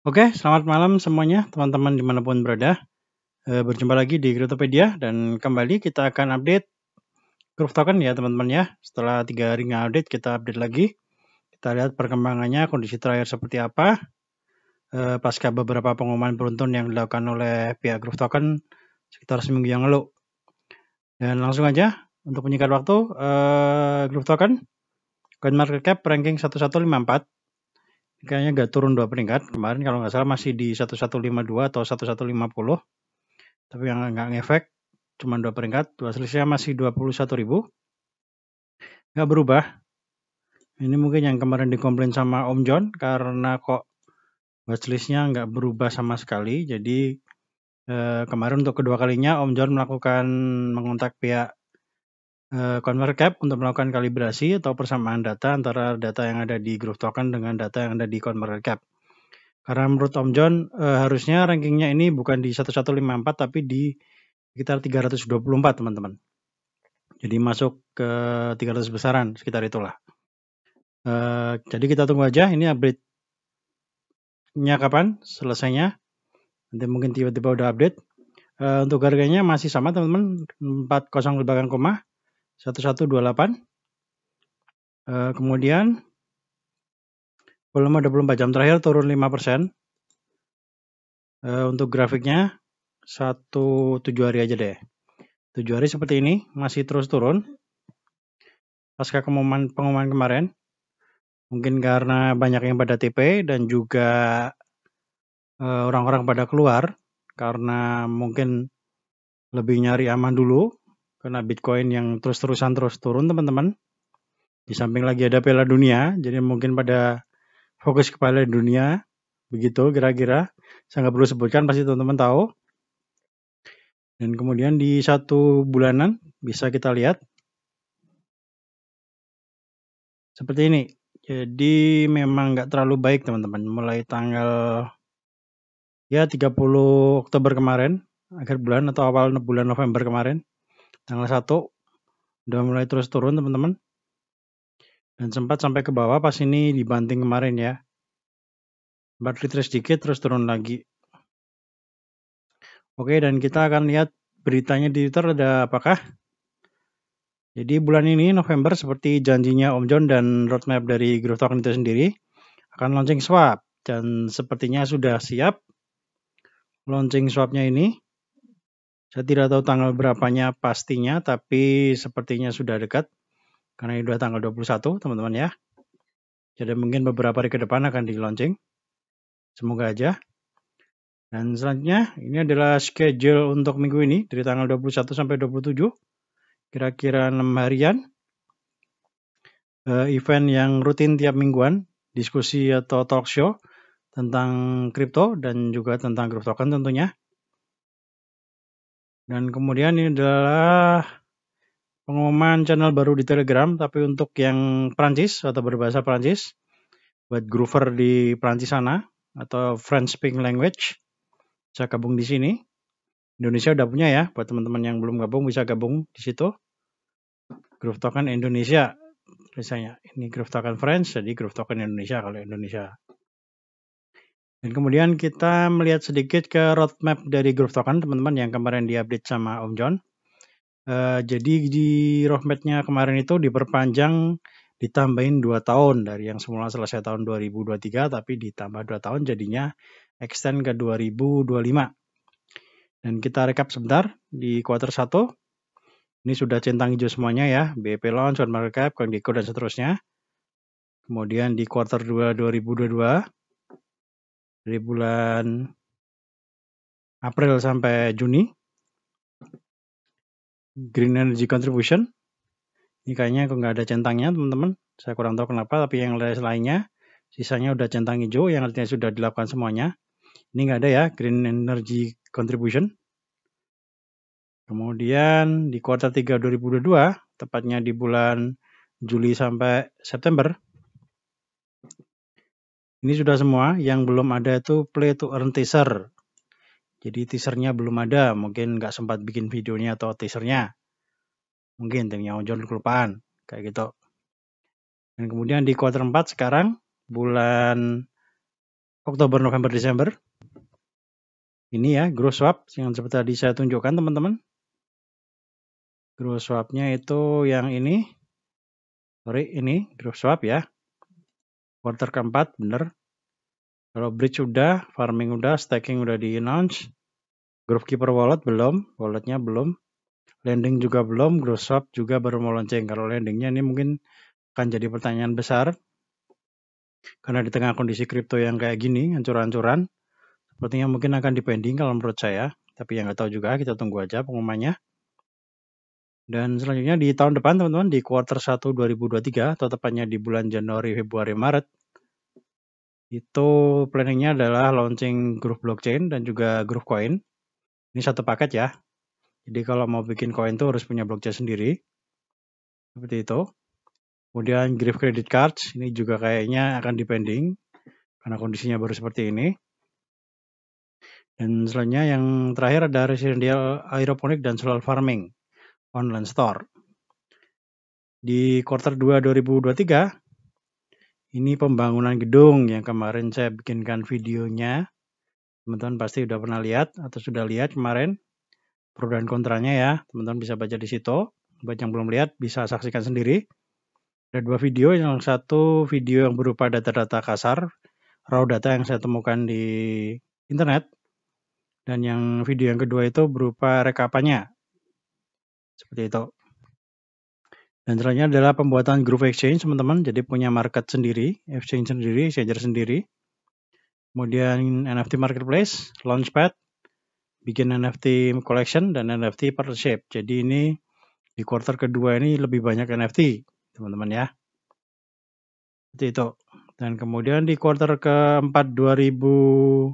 Oke, selamat malam semuanya, teman-teman dimanapun berada. E, berjumpa lagi di Cryptopedia, dan kembali kita akan update Groove Token ya teman-teman ya. Setelah tiga hari nggak update, kita update lagi. Kita lihat perkembangannya, kondisi terakhir seperti apa. E, pasca beberapa pengumuman beruntun yang dilakukan oleh pihak Groove Token sekitar seminggu yang lalu. Dan langsung aja, untuk menyingkat waktu, e, eh, Groove Token, Cap ranking 1154, kayaknya nggak turun dua peringkat kemarin kalau nggak salah masih di 1152 atau 1150 tapi yang nggak ngefek cuma dua peringkat dua selisihnya masih 21.000 nggak berubah ini mungkin yang kemarin dikomplain sama Om John karena kok watchlistnya nggak berubah sama sekali jadi eh, kemarin untuk kedua kalinya Om John melakukan mengontak pihak Eh, cap untuk melakukan kalibrasi atau persamaan data antara data yang ada di Groove Token dengan data yang ada di cap. Karena menurut Om John eh, harusnya rankingnya ini bukan di 1154 tapi di sekitar 324 teman-teman. Jadi masuk ke 300 besaran sekitar itulah. Eh, jadi kita tunggu aja ini update-nya kapan selesainya. Nanti mungkin tiba-tiba udah update. Eh, untuk harganya masih sama teman-teman 400 lebaran koma 1128. Uh, eh, kemudian volume 24 jam terakhir turun 5%. Uh, eh, untuk grafiknya satu tujuh hari aja deh. Tujuh hari seperti ini masih terus turun. Pasca pengumuman, pengumuman kemarin, mungkin karena banyak yang pada TP dan juga eh, orang-orang uh, pada keluar karena mungkin lebih nyari aman dulu karena Bitcoin yang terus-terusan terus turun teman-teman. Di samping lagi ada Piala Dunia, jadi mungkin pada fokus kepala Dunia begitu kira-kira. Saya nggak perlu sebutkan, pasti teman-teman tahu. Dan kemudian di satu bulanan bisa kita lihat seperti ini. Jadi memang nggak terlalu baik teman-teman. Mulai tanggal ya 30 Oktober kemarin, akhir bulan atau awal bulan November kemarin tanggal 1 udah mulai terus turun teman-teman dan sempat sampai ke bawah pas ini dibanting kemarin ya sempat retrace sedikit terus turun lagi oke dan kita akan lihat beritanya di Twitter ada apakah jadi bulan ini November seperti janjinya Om John dan roadmap dari Growth Token itu sendiri akan launching swap dan sepertinya sudah siap launching swapnya ini saya tidak tahu tanggal berapanya pastinya, tapi sepertinya sudah dekat. Karena ini sudah tanggal 21, teman-teman ya. Jadi mungkin beberapa hari ke depan akan di launching. Semoga aja. Dan selanjutnya, ini adalah schedule untuk minggu ini, dari tanggal 21 sampai 27. Kira-kira 6 harian. Eh, event yang rutin tiap mingguan, diskusi atau talk show tentang crypto dan juga tentang token tentunya. Dan kemudian ini adalah pengumuman channel baru di Telegram, tapi untuk yang Prancis atau berbahasa Prancis, buat groover di Prancis sana atau French speaking language, bisa gabung di sini. Indonesia udah punya ya, buat teman-teman yang belum gabung bisa gabung di situ. Groove Token Indonesia, misalnya ini Groove Token French, jadi Groove Token Indonesia kalau Indonesia. Dan kemudian kita melihat sedikit ke roadmap dari grup token teman-teman yang kemarin diupdate sama Om John. Uh, jadi di roadmapnya kemarin itu diperpanjang ditambahin 2 tahun dari yang semula selesai tahun 2023 tapi ditambah 2 tahun jadinya extend ke 2025. Dan kita recap sebentar di quarter 1. Ini sudah centang hijau semuanya ya, BP launch, market cap, coin dan seterusnya. Kemudian di quarter 2 2022 dari bulan April sampai Juni. Green Energy Contribution. Ini kayaknya kok nggak ada centangnya teman-teman. Saya kurang tahu kenapa, tapi yang lainnya sisanya udah centang hijau yang artinya sudah dilakukan semuanya. Ini nggak ada ya, Green Energy Contribution. Kemudian di kuartal 3 2022, tepatnya di bulan Juli sampai September, ini sudah semua, yang belum ada itu play to earn teaser. Jadi teasernya belum ada, mungkin nggak sempat bikin videonya atau teasernya. Mungkin timnya Ojon kelupaan, kayak gitu. Dan kemudian di quarter 4 sekarang, bulan Oktober, November, Desember. Ini ya, growth swap yang seperti tadi saya tunjukkan teman-teman. Gross swapnya itu yang ini, sorry ini growth swap ya quarter keempat bener kalau bridge udah farming udah staking udah di launch, Group Keeper wallet belum walletnya belum landing juga belum growth swap juga baru mau lonceng. kalau landingnya ini mungkin akan jadi pertanyaan besar karena di tengah kondisi kripto yang kayak gini hancur-hancuran sepertinya mungkin akan dipending kalau menurut saya tapi yang nggak tahu juga kita tunggu aja pengumumannya dan selanjutnya di tahun depan teman-teman di quarter 1 2023 atau tepatnya di bulan Januari, Februari, Maret itu planningnya adalah launching grup blockchain dan juga grup coin. Ini satu paket ya. Jadi kalau mau bikin koin itu harus punya blockchain sendiri. Seperti itu. Kemudian grip credit cards ini juga kayaknya akan depending karena kondisinya baru seperti ini. Dan selanjutnya yang terakhir ada residential aeroponik dan solar farming online store. Di quarter 2 2023, ini pembangunan gedung yang kemarin saya bikinkan videonya. Teman-teman pasti sudah pernah lihat atau sudah lihat kemarin. Pro dan kontranya ya, teman-teman bisa baca di situ. Buat yang belum lihat bisa saksikan sendiri. Ada dua video, yang satu video yang berupa data-data kasar, raw data yang saya temukan di internet, dan yang video yang kedua itu berupa rekapannya seperti itu. Dan selanjutnya adalah pembuatan Groove Exchange, teman-teman. Jadi punya market sendiri, exchange sendiri, exchanger sendiri. Kemudian NFT Marketplace, Launchpad, bikin NFT Collection, dan NFT Partnership. Jadi ini di quarter kedua ini lebih banyak NFT, teman-teman ya. Seperti itu. Dan kemudian di quarter keempat 2023,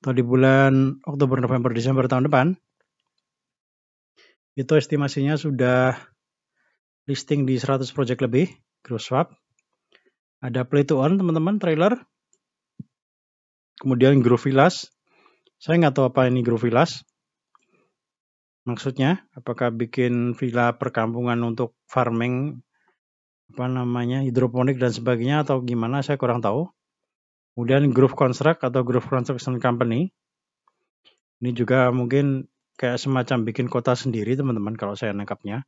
atau di bulan Oktober, November, Desember tahun depan, itu estimasinya sudah listing di 100 project lebih, gross swap. Ada play to earn teman-teman, trailer. Kemudian grow villas. Saya nggak tahu apa ini grow villas. Maksudnya, apakah bikin villa perkampungan untuk farming, apa namanya, hidroponik dan sebagainya atau gimana, saya kurang tahu. Kemudian Groove Construct atau Groove Construction Company. Ini juga mungkin kayak semacam bikin kota sendiri teman-teman kalau saya nangkapnya.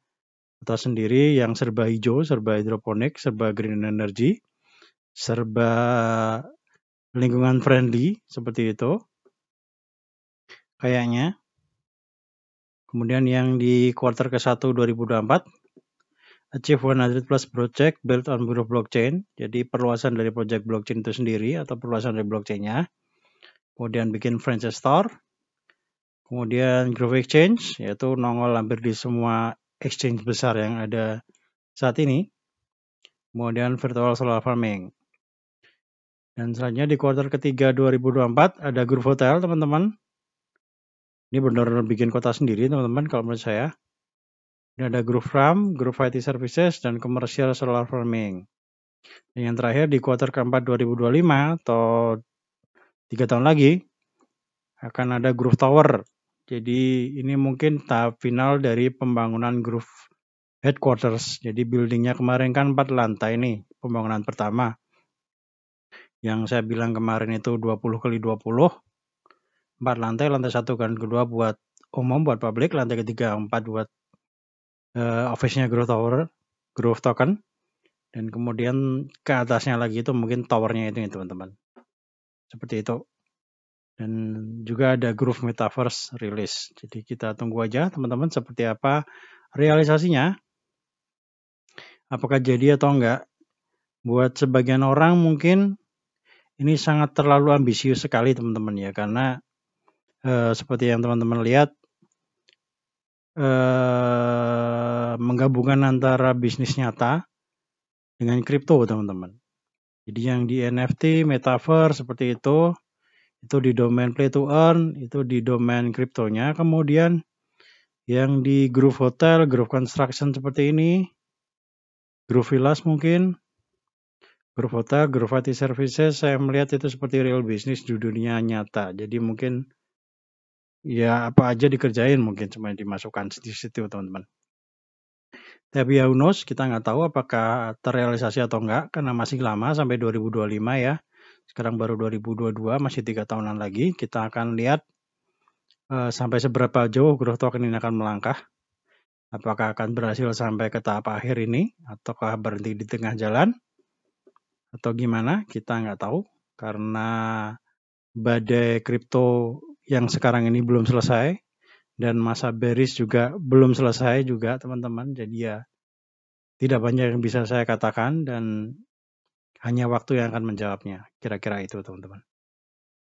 Kota sendiri yang serba hijau, serba hidroponik, serba green energy, serba lingkungan friendly seperti itu. Kayaknya. Kemudian yang di quarter ke-1 2024 Achieve 100 Plus Project built on proof Blockchain. Jadi perluasan dari project blockchain itu sendiri atau perluasan dari blockchainnya. Kemudian bikin franchise store. Kemudian Growth Exchange yaitu nongol hampir di semua exchange besar yang ada saat ini. Kemudian Virtual Solar Farming. Dan selanjutnya di kuartal ketiga 2024 ada Groove Hotel teman-teman. Ini benar-benar bikin kota sendiri teman-teman kalau menurut saya. Ini ada Groove Farm, Groove IT Services, dan Commercial Solar Farming. Dan yang terakhir di kuartal keempat 2025 atau tiga tahun lagi akan ada Groove Tower. Jadi ini mungkin tahap final dari pembangunan Groove Headquarters. Jadi buildingnya kemarin kan 4 lantai ini pembangunan pertama. Yang saya bilang kemarin itu 20 kali 20. 4 lantai, lantai satu kan kedua buat umum, buat publik, lantai ketiga, empat buat uh, office-nya growth tower, growth token. Dan kemudian ke atasnya lagi itu mungkin towernya itu ya teman-teman. Seperti itu. Dan juga ada growth Metaverse rilis. Jadi kita tunggu aja teman-teman seperti apa realisasinya. Apakah jadi atau enggak. Buat sebagian orang mungkin ini sangat terlalu ambisius sekali teman-teman ya. Karena eh, seperti yang teman-teman lihat Eh, menggabungkan antara bisnis nyata dengan kripto teman-teman. Jadi yang di NFT, metaverse seperti itu, itu di domain play to earn, itu di domain kriptonya. Kemudian yang di groove hotel, groove construction seperti ini, groove villas mungkin, groove hotel, groove IT services, saya melihat itu seperti real business di dunia nyata. Jadi mungkin Ya apa aja dikerjain mungkin cuma dimasukkan di situ teman-teman. Tapi ya unos kita nggak tahu apakah terrealisasi atau nggak, karena masih lama sampai 2025 ya. Sekarang baru 2022, masih tiga tahunan lagi. Kita akan lihat uh, sampai seberapa jauh growth token ini akan melangkah. Apakah akan berhasil sampai ke tahap akhir ini, ataukah berhenti di tengah jalan, atau gimana, kita nggak tahu. Karena badai kripto yang sekarang ini belum selesai dan masa beris juga belum selesai juga teman-teman. Jadi ya tidak banyak yang bisa saya katakan dan hanya waktu yang akan menjawabnya. Kira-kira itu teman-teman.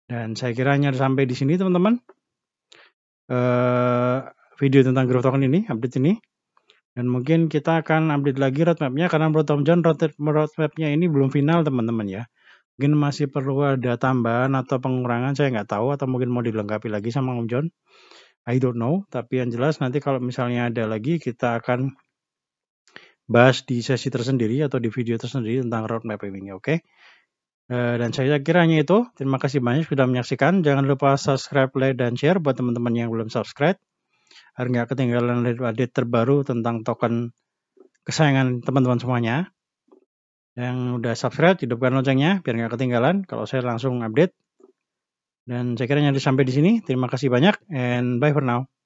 Dan saya kira hanya sampai di sini teman-teman. Uh, video tentang growth token ini, update ini. Dan mungkin kita akan update lagi roadmapnya karena menurut Tom John roadmapnya ini belum final teman-teman ya. Mungkin masih perlu ada tambahan atau pengurangan saya nggak tahu atau mungkin mau dilengkapi lagi sama Om John. I don't know, tapi yang jelas nanti kalau misalnya ada lagi kita akan bahas di sesi tersendiri atau di video tersendiri tentang roadmap ini, oke? Okay? Eh, dan saya kira hanya itu. Terima kasih banyak sudah menyaksikan. Jangan lupa subscribe, like, dan share buat teman-teman yang belum subscribe. Agar nggak ketinggalan update terbaru tentang token kesayangan teman-teman semuanya. Yang udah subscribe, hidupkan loncengnya biar nggak ketinggalan. Kalau saya langsung update. Dan saya kira nyari sampai di sini. Terima kasih banyak and bye for now.